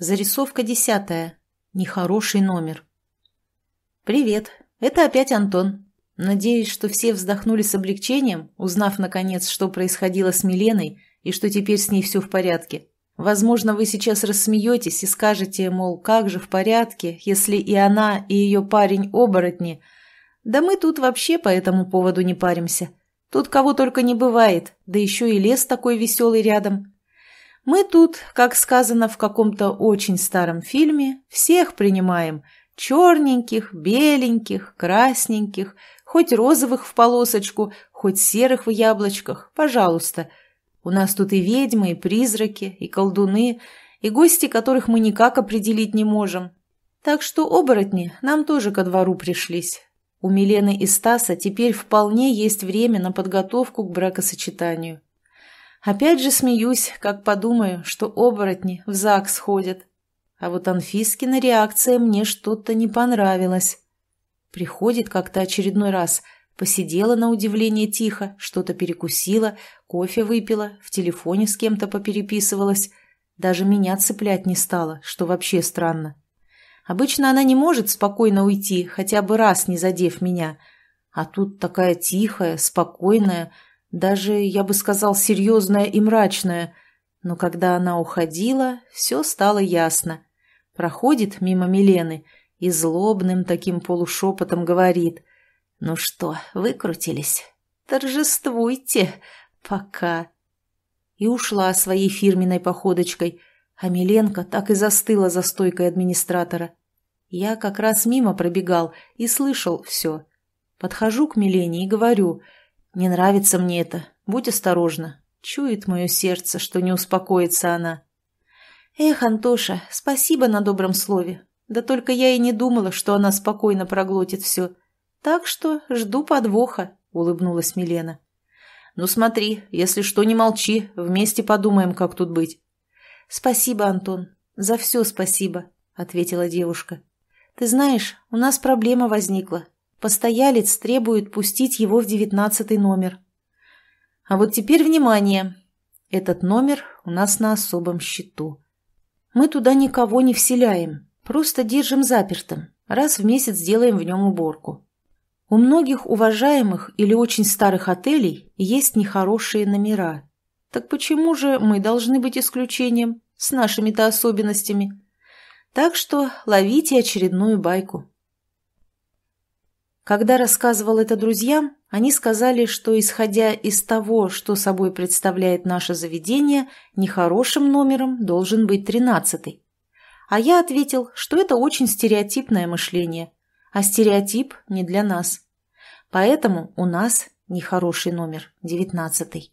Зарисовка десятая. Нехороший номер. «Привет. Это опять Антон. Надеюсь, что все вздохнули с облегчением, узнав, наконец, что происходило с Миленой и что теперь с ней все в порядке. Возможно, вы сейчас рассмеетесь и скажете, мол, как же в порядке, если и она, и ее парень оборотни. Да мы тут вообще по этому поводу не паримся. Тут кого только не бывает, да еще и лес такой веселый рядом». Мы тут, как сказано в каком-то очень старом фильме, всех принимаем – черненьких, беленьких, красненьких, хоть розовых в полосочку, хоть серых в яблочках, пожалуйста. У нас тут и ведьмы, и призраки, и колдуны, и гости, которых мы никак определить не можем. Так что оборотни нам тоже ко двору пришлись. У Милены и Стаса теперь вполне есть время на подготовку к бракосочетанию. Опять же смеюсь, как подумаю, что оборотни в ЗАГС ходят. А вот Анфискина реакция мне что-то не понравилась. Приходит как-то очередной раз, посидела на удивление тихо, что-то перекусила, кофе выпила, в телефоне с кем-то попереписывалась. Даже меня цеплять не стала, что вообще странно. Обычно она не может спокойно уйти, хотя бы раз не задев меня. А тут такая тихая, спокойная, даже, я бы сказал, серьезная и мрачная, Но когда она уходила, все стало ясно. Проходит мимо Милены и злобным таким полушепотом говорит. «Ну что, выкрутились? Торжествуйте! Пока!» И ушла своей фирменной походочкой, а Миленка так и застыла за стойкой администратора. Я как раз мимо пробегал и слышал все. Подхожу к Милене и говорю – «Не нравится мне это. Будь осторожна. Чует мое сердце, что не успокоится она». «Эх, Антоша, спасибо на добром слове. Да только я и не думала, что она спокойно проглотит все. Так что жду подвоха», — улыбнулась Милена. «Ну смотри, если что, не молчи. Вместе подумаем, как тут быть». «Спасибо, Антон. За все спасибо», — ответила девушка. «Ты знаешь, у нас проблема возникла. Постоялец требует пустить его в девятнадцатый номер. А вот теперь внимание! Этот номер у нас на особом счету. Мы туда никого не вселяем, просто держим запертым. Раз в месяц делаем в нем уборку. У многих уважаемых или очень старых отелей есть нехорошие номера. Так почему же мы должны быть исключением с нашими-то особенностями? Так что ловите очередную байку. Когда рассказывал это друзьям, они сказали, что, исходя из того, что собой представляет наше заведение, нехорошим номером должен быть тринадцатый. А я ответил, что это очень стереотипное мышление, а стереотип не для нас. Поэтому у нас нехороший номер, девятнадцатый.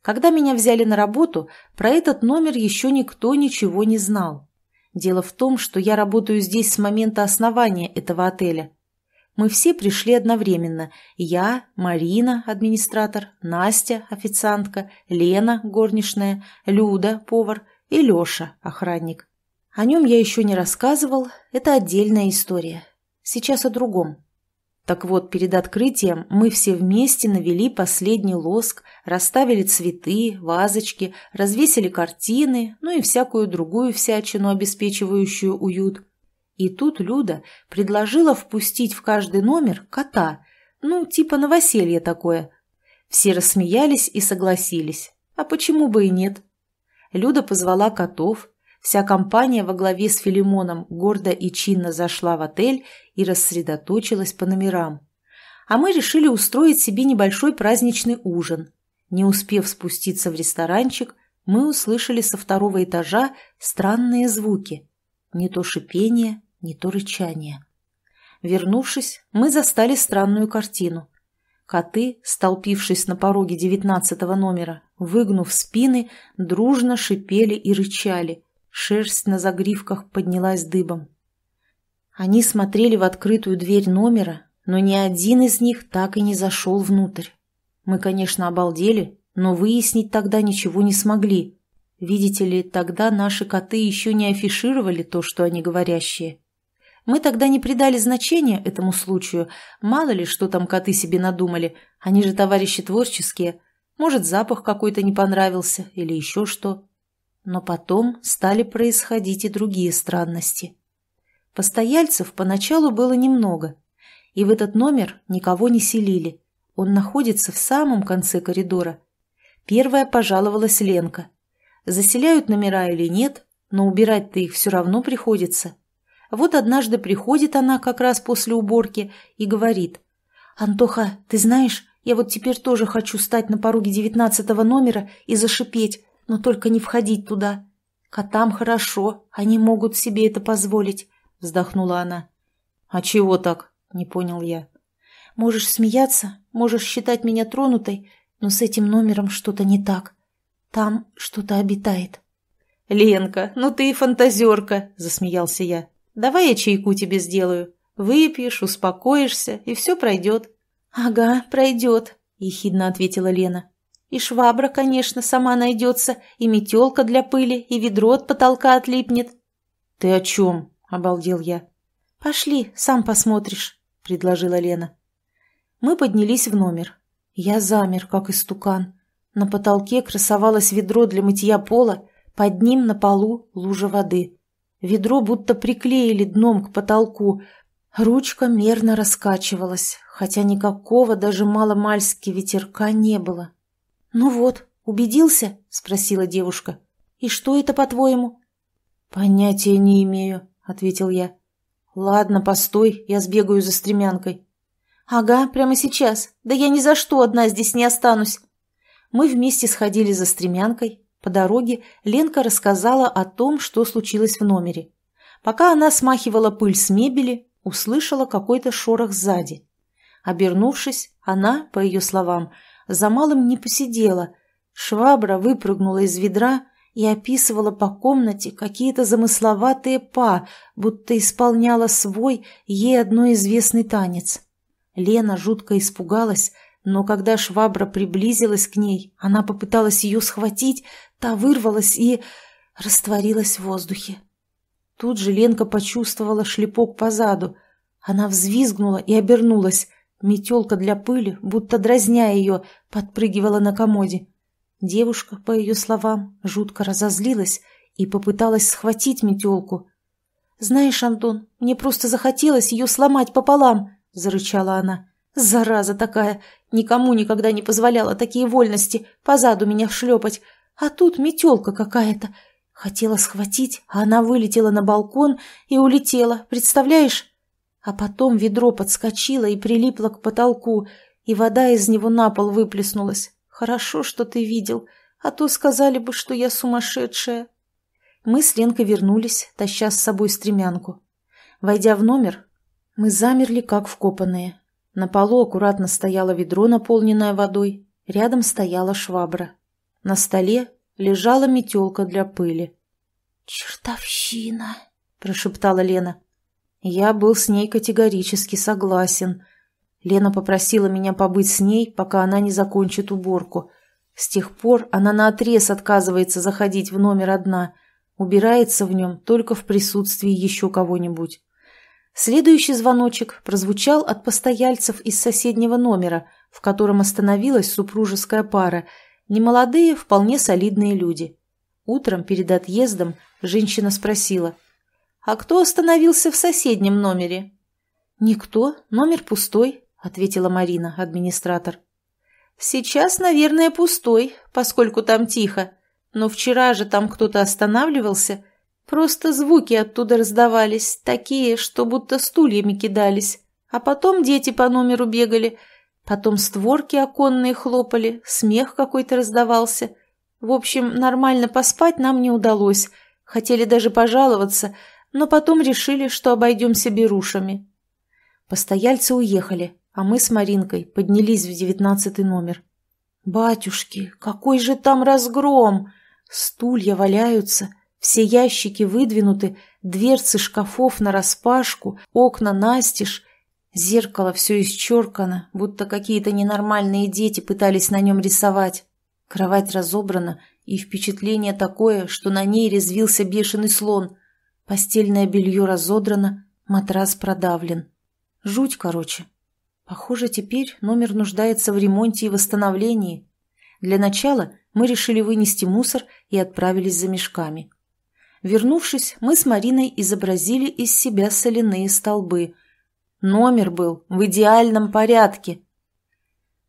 Когда меня взяли на работу, про этот номер еще никто ничего не знал. Дело в том, что я работаю здесь с момента основания этого отеля – мы все пришли одновременно. Я, Марина, администратор, Настя, официантка, Лена, горничная, Люда, повар и Леша, охранник. О нем я еще не рассказывал, это отдельная история. Сейчас о другом. Так вот, перед открытием мы все вместе навели последний лоск, расставили цветы, вазочки, развесили картины, ну и всякую другую всячину, обеспечивающую уют. И тут Люда предложила впустить в каждый номер кота, ну, типа новоселье такое. Все рассмеялись и согласились. А почему бы и нет? Люда позвала котов, вся компания во главе с Филимоном гордо и чинно зашла в отель и рассредоточилась по номерам. А мы решили устроить себе небольшой праздничный ужин. Не успев спуститься в ресторанчик, мы услышали со второго этажа странные звуки. Не то шипение, не то рычание. Вернувшись, мы застали странную картину. Коты, столпившись на пороге девятнадцатого номера, выгнув спины, дружно шипели и рычали. Шерсть на загривках поднялась дыбом. Они смотрели в открытую дверь номера, но ни один из них так и не зашел внутрь. Мы, конечно, обалдели, но выяснить тогда ничего не смогли. Видите ли, тогда наши коты еще не афишировали то, что они говорящие. Мы тогда не придали значения этому случаю. Мало ли, что там коты себе надумали. Они же товарищи творческие. Может, запах какой-то не понравился или еще что. Но потом стали происходить и другие странности. Постояльцев поначалу было немного. И в этот номер никого не селили. Он находится в самом конце коридора. Первая пожаловалась Ленка. Заселяют номера или нет, но убирать-то их все равно приходится. Вот однажды приходит она как раз после уборки и говорит. «Антоха, ты знаешь, я вот теперь тоже хочу стать на пороге девятнадцатого номера и зашипеть, но только не входить туда. Котам хорошо, они могут себе это позволить», — вздохнула она. «А чего так?» — не понял я. «Можешь смеяться, можешь считать меня тронутой, но с этим номером что-то не так. Там что-то обитает». «Ленка, ну ты и фантазерка!» — засмеялся я. Давай я чайку тебе сделаю. Выпьешь, успокоишься, и все пройдет». «Ага, пройдет», — ехидно ответила Лена. «И швабра, конечно, сама найдется, и метелка для пыли, и ведро от потолка отлипнет». «Ты о чем?» — обалдел я. «Пошли, сам посмотришь», — предложила Лена. Мы поднялись в номер. Я замер, как истукан. На потолке красовалось ведро для мытья пола, под ним на полу лужа воды. Ведро будто приклеили дном к потолку. Ручка мерно раскачивалась, хотя никакого даже маломальски ветерка не было. «Ну вот, убедился?» — спросила девушка. «И что это, по-твоему?» «Понятия не имею», — ответил я. «Ладно, постой, я сбегаю за стремянкой». «Ага, прямо сейчас. Да я ни за что одна здесь не останусь». Мы вместе сходили за стремянкой, по дороге Ленка рассказала о том, что случилось в номере. Пока она смахивала пыль с мебели, услышала какой-то шорох сзади. Обернувшись, она, по ее словам, за малым не посидела. Швабра выпрыгнула из ведра и описывала по комнате какие-то замысловатые па, будто исполняла свой, ей одно известный танец. Лена жутко испугалась, но когда швабра приблизилась к ней, она попыталась ее схватить, Та вырвалась и растворилась в воздухе. Тут же Ленка почувствовала шлепок по заду. Она взвизгнула и обернулась. Метелка для пыли, будто дразня ее, подпрыгивала на комоде. Девушка, по ее словам, жутко разозлилась и попыталась схватить метелку. «Знаешь, Антон, мне просто захотелось ее сломать пополам!» – зарычала она. «Зараза такая! Никому никогда не позволяла такие вольности, по заду меня шлепать, а тут метелка какая-то. Хотела схватить, а она вылетела на балкон и улетела, представляешь? А потом ведро подскочило и прилипло к потолку, и вода из него на пол выплеснулась. Хорошо, что ты видел, а то сказали бы, что я сумасшедшая. Мы с Ленкой вернулись, таща с собой стремянку. Войдя в номер, мы замерли, как вкопанные. На полу аккуратно стояло ведро, наполненное водой. Рядом стояла швабра. На столе лежала метелка для пыли. «Чертовщина!» – прошептала Лена. Я был с ней категорически согласен. Лена попросила меня побыть с ней, пока она не закончит уборку. С тех пор она наотрез отказывается заходить в номер одна, убирается в нем только в присутствии еще кого-нибудь. Следующий звоночек прозвучал от постояльцев из соседнего номера, в котором остановилась супружеская пара – Немолодые, вполне солидные люди. Утром перед отъездом женщина спросила, «А кто остановился в соседнем номере?» «Никто, номер пустой», — ответила Марина, администратор. «Сейчас, наверное, пустой, поскольку там тихо. Но вчера же там кто-то останавливался. Просто звуки оттуда раздавались, такие, что будто стульями кидались. А потом дети по номеру бегали. Потом створки оконные хлопали, смех какой-то раздавался. В общем, нормально поспать нам не удалось. Хотели даже пожаловаться, но потом решили, что обойдемся берушами. Постояльцы уехали, а мы с Маринкой поднялись в девятнадцатый номер. «Батюшки, какой же там разгром! Стулья валяются!» Все ящики выдвинуты, дверцы шкафов нараспашку, окна настежь, Зеркало все исчеркано, будто какие-то ненормальные дети пытались на нем рисовать. Кровать разобрана, и впечатление такое, что на ней резвился бешеный слон. Постельное белье разодрано, матрас продавлен. Жуть, короче. Похоже, теперь номер нуждается в ремонте и восстановлении. Для начала мы решили вынести мусор и отправились за мешками. Вернувшись, мы с Мариной изобразили из себя соляные столбы – Номер был в идеальном порядке.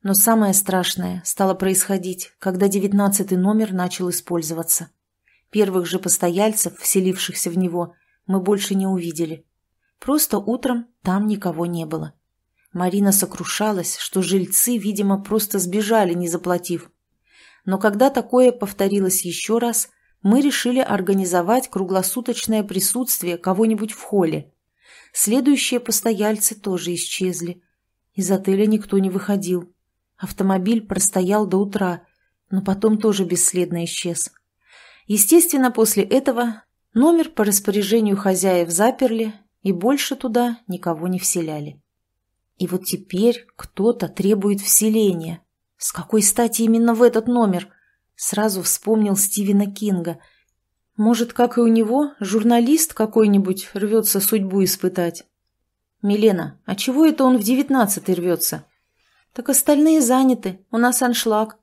Но самое страшное стало происходить, когда девятнадцатый номер начал использоваться. Первых же постояльцев, вселившихся в него, мы больше не увидели. Просто утром там никого не было. Марина сокрушалась, что жильцы, видимо, просто сбежали, не заплатив. Но когда такое повторилось еще раз, мы решили организовать круглосуточное присутствие кого-нибудь в холле. Следующие постояльцы тоже исчезли. Из отеля никто не выходил. Автомобиль простоял до утра, но потом тоже бесследно исчез. Естественно, после этого номер по распоряжению хозяев заперли и больше туда никого не вселяли. И вот теперь кто-то требует вселения. С какой стати именно в этот номер? Сразу вспомнил Стивена Кинга – может, как и у него, журналист какой-нибудь рвется судьбу испытать. Милена, а чего это он в девятнадцатый рвется? Так остальные заняты, у нас аншлаг.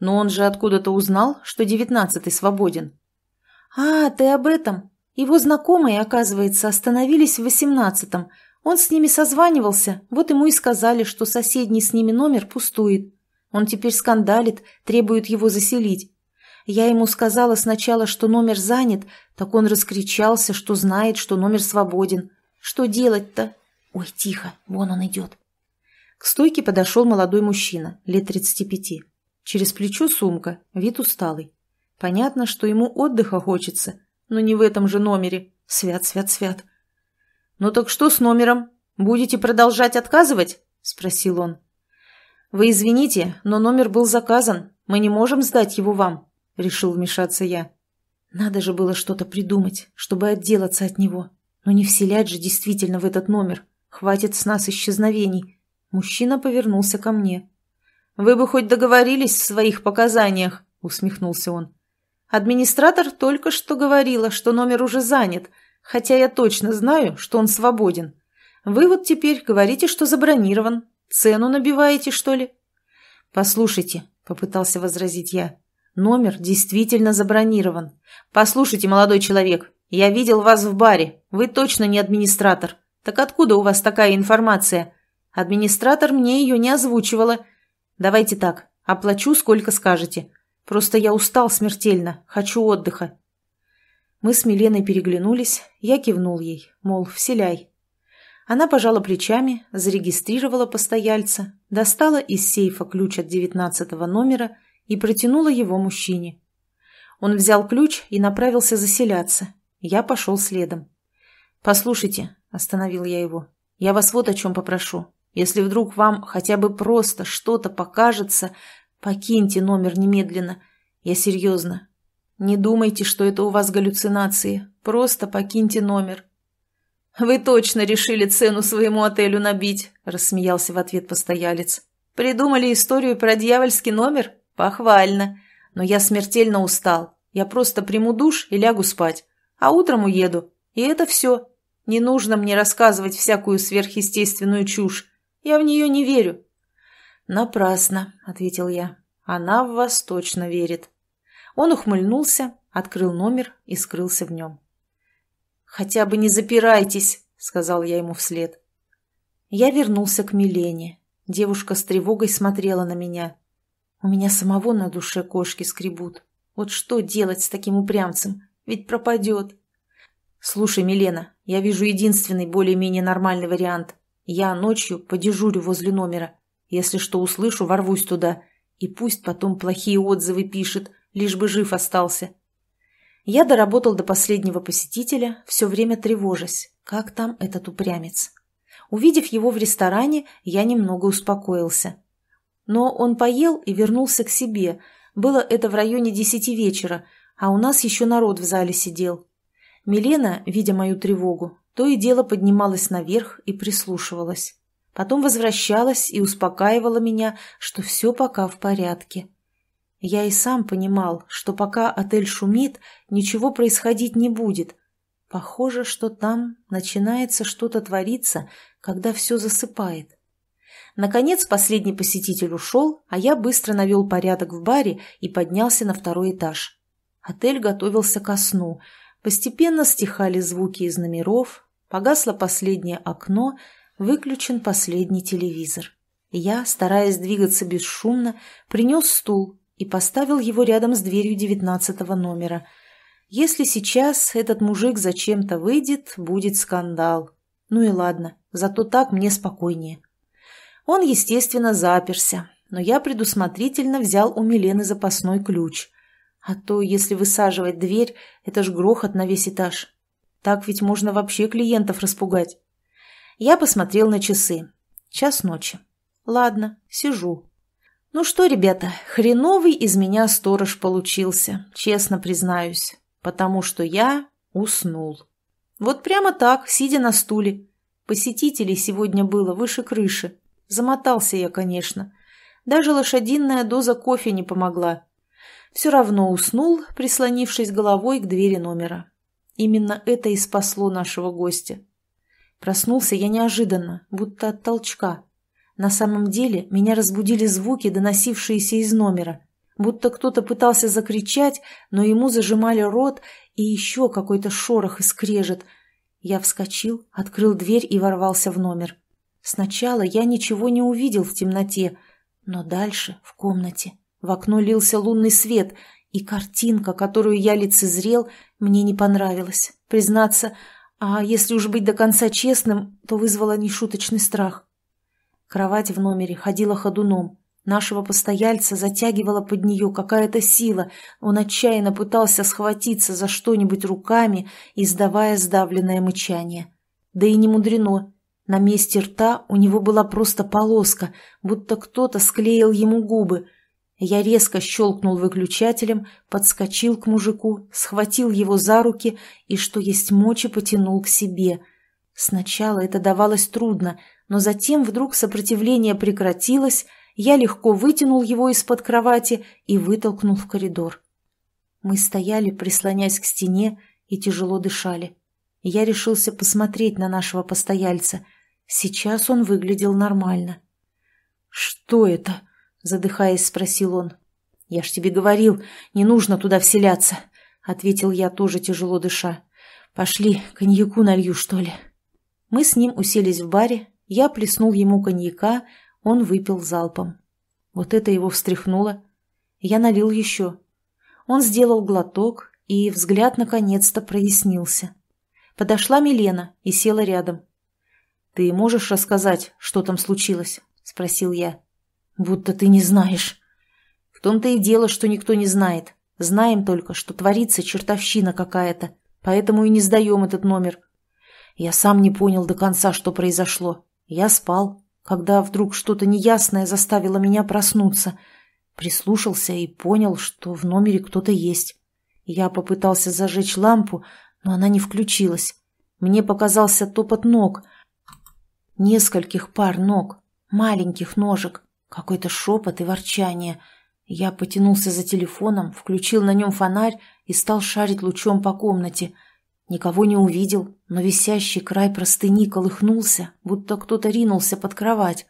Но он же откуда-то узнал, что девятнадцатый свободен. А, ты об этом. Его знакомые, оказывается, остановились в восемнадцатом. Он с ними созванивался, вот ему и сказали, что соседний с ними номер пустует. Он теперь скандалит, требует его заселить. Я ему сказала сначала, что номер занят, так он раскричался, что знает, что номер свободен. Что делать-то? Ой, тихо, вон он идет. К стойке подошел молодой мужчина, лет 35. Через плечо сумка, вид усталый. Понятно, что ему отдыха хочется, но не в этом же номере. Свят, свят, свят. «Ну так что с номером? Будете продолжать отказывать?» – спросил он. «Вы извините, но номер был заказан. Мы не можем сдать его вам», — решил вмешаться я. Надо же было что-то придумать, чтобы отделаться от него. Но не вселять же действительно в этот номер. Хватит с нас исчезновений. Мужчина повернулся ко мне. «Вы бы хоть договорились в своих показаниях», — усмехнулся он. «Администратор только что говорила, что номер уже занят, хотя я точно знаю, что он свободен. Вы вот теперь говорите, что забронирован. Цену набиваете, что ли?» «Послушайте», — попытался возразить я, Номер действительно забронирован. Послушайте, молодой человек, я видел вас в баре. Вы точно не администратор. Так откуда у вас такая информация? Администратор мне ее не озвучивала. Давайте так, оплачу сколько скажете. Просто я устал смертельно, хочу отдыха. Мы с Миленой переглянулись, я кивнул ей, мол, вселяй. Она пожала плечами, зарегистрировала постояльца, достала из сейфа ключ от девятнадцатого номера и протянула его мужчине. Он взял ключ и направился заселяться. Я пошел следом. «Послушайте», — остановил я его, — «я вас вот о чем попрошу. Если вдруг вам хотя бы просто что-то покажется, покиньте номер немедленно. Я серьезно. Не думайте, что это у вас галлюцинации. Просто покиньте номер». «Вы точно решили цену своему отелю набить», — рассмеялся в ответ постоялец. «Придумали историю про дьявольский номер?» «Похвально. Но я смертельно устал. Я просто приму душ и лягу спать. А утром уеду. И это все. Не нужно мне рассказывать всякую сверхъестественную чушь. Я в нее не верю». «Напрасно», — ответил я. «Она в вас точно верит». Он ухмыльнулся, открыл номер и скрылся в нем. «Хотя бы не запирайтесь», — сказал я ему вслед. Я вернулся к Милене. Девушка с тревогой смотрела на меня. У меня самого на душе кошки скребут. Вот что делать с таким упрямцем? Ведь пропадет. Слушай, Милена, я вижу единственный более-менее нормальный вариант. Я ночью подежурю возле номера. Если что услышу, ворвусь туда. И пусть потом плохие отзывы пишет, лишь бы жив остался. Я доработал до последнего посетителя, все время тревожась. Как там этот упрямец? Увидев его в ресторане, я немного успокоился. Но он поел и вернулся к себе. Было это в районе десяти вечера, а у нас еще народ в зале сидел. Милена, видя мою тревогу, то и дело поднималась наверх и прислушивалась. Потом возвращалась и успокаивала меня, что все пока в порядке. Я и сам понимал, что пока отель шумит, ничего происходить не будет. Похоже, что там начинается что-то твориться, когда все засыпает. Наконец последний посетитель ушел, а я быстро навел порядок в баре и поднялся на второй этаж. Отель готовился ко сну. Постепенно стихали звуки из номеров, погасло последнее окно, выключен последний телевизор. Я, стараясь двигаться бесшумно, принес стул и поставил его рядом с дверью девятнадцатого номера. Если сейчас этот мужик зачем-то выйдет, будет скандал. Ну и ладно, зато так мне спокойнее. Он, естественно, заперся, но я предусмотрительно взял у Милены запасной ключ. А то, если высаживать дверь, это ж грохот на весь этаж. Так ведь можно вообще клиентов распугать. Я посмотрел на часы. Час ночи. Ладно, сижу. Ну что, ребята, хреновый из меня сторож получился, честно признаюсь, потому что я уснул. Вот прямо так, сидя на стуле. Посетителей сегодня было выше крыши. Замотался я, конечно. Даже лошадиная доза кофе не помогла. Все равно уснул, прислонившись головой к двери номера. Именно это и спасло нашего гостя. Проснулся я неожиданно, будто от толчка. На самом деле меня разбудили звуки, доносившиеся из номера. Будто кто-то пытался закричать, но ему зажимали рот и еще какой-то шорох и скрежет. Я вскочил, открыл дверь и ворвался в номер. — Сначала я ничего не увидел в темноте, но дальше, в комнате, в окно лился лунный свет, и картинка, которую я лицезрел, мне не понравилась. Признаться, а если уж быть до конца честным, то вызвала нешуточный страх. Кровать в номере ходила ходуном. Нашего постояльца затягивала под нее какая-то сила. Он отчаянно пытался схватиться за что-нибудь руками, издавая сдавленное мычание. Да и не мудрено, на месте рта у него была просто полоска, будто кто-то склеил ему губы. Я резко щелкнул выключателем, подскочил к мужику, схватил его за руки и, что есть мочи, потянул к себе. Сначала это давалось трудно, но затем вдруг сопротивление прекратилось, я легко вытянул его из-под кровати и вытолкнул в коридор. Мы стояли, прислонясь к стене, и тяжело дышали. Я решился посмотреть на нашего постояльца. Сейчас он выглядел нормально. «Что это?» – задыхаясь, спросил он. «Я ж тебе говорил, не нужно туда вселяться», – ответил я, тоже тяжело дыша. «Пошли, коньяку налью, что ли?» Мы с ним уселись в баре, я плеснул ему коньяка, он выпил залпом. Вот это его встряхнуло. Я налил еще. Он сделал глоток, и взгляд наконец-то прояснился. Подошла Милена и села рядом. «Ты можешь рассказать, что там случилось?» – спросил я. «Будто ты не знаешь». «В том-то и дело, что никто не знает. Знаем только, что творится чертовщина какая-то, поэтому и не сдаем этот номер». Я сам не понял до конца, что произошло. Я спал, когда вдруг что-то неясное заставило меня проснуться. Прислушался и понял, что в номере кто-то есть. Я попытался зажечь лампу, но она не включилась. Мне показался топот ног – Нескольких пар ног, маленьких ножек, какой-то шепот и ворчание. Я потянулся за телефоном, включил на нем фонарь и стал шарить лучом по комнате. Никого не увидел, но висящий край простыни колыхнулся, будто кто-то ринулся под кровать.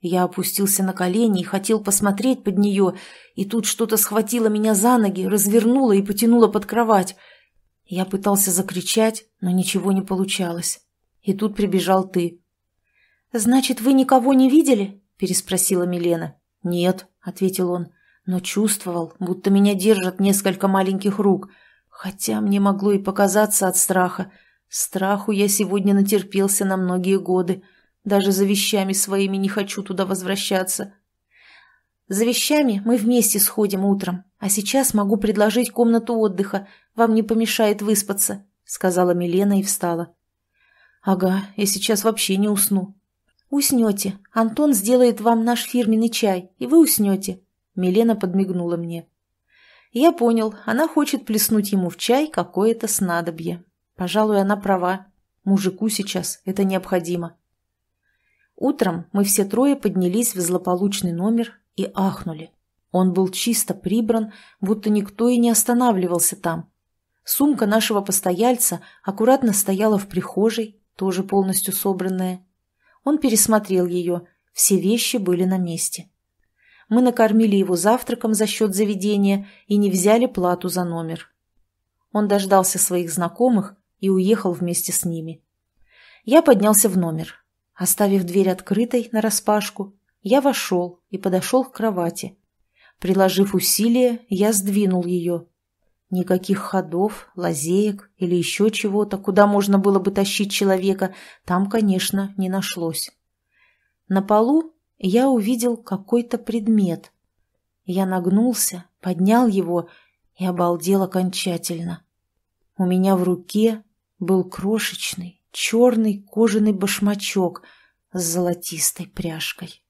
Я опустился на колени и хотел посмотреть под нее, и тут что-то схватило меня за ноги, развернуло и потянуло под кровать. Я пытался закричать, но ничего не получалось. И тут прибежал ты. «Значит, вы никого не видели?» – переспросила Милена. «Нет», – ответил он, – «но чувствовал, будто меня держат несколько маленьких рук. Хотя мне могло и показаться от страха. Страху я сегодня натерпелся на многие годы. Даже за вещами своими не хочу туда возвращаться». «За вещами мы вместе сходим утром, а сейчас могу предложить комнату отдыха. Вам не помешает выспаться», – сказала Милена и встала. «Ага, я сейчас вообще не усну», «Уснете. Антон сделает вам наш фирменный чай, и вы уснете». Милена подмигнула мне. Я понял, она хочет плеснуть ему в чай какое-то снадобье. Пожалуй, она права. Мужику сейчас это необходимо. Утром мы все трое поднялись в злополучный номер и ахнули. Он был чисто прибран, будто никто и не останавливался там. Сумка нашего постояльца аккуратно стояла в прихожей, тоже полностью собранная. Он пересмотрел ее. Все вещи были на месте. Мы накормили его завтраком за счет заведения и не взяли плату за номер. Он дождался своих знакомых и уехал вместе с ними. Я поднялся в номер. Оставив дверь открытой нараспашку, я вошел и подошел к кровати. Приложив усилие, я сдвинул ее. Никаких ходов, лазеек или еще чего-то, куда можно было бы тащить человека, там, конечно, не нашлось. На полу я увидел какой-то предмет. Я нагнулся, поднял его и обалдел окончательно. У меня в руке был крошечный черный кожаный башмачок с золотистой пряжкой.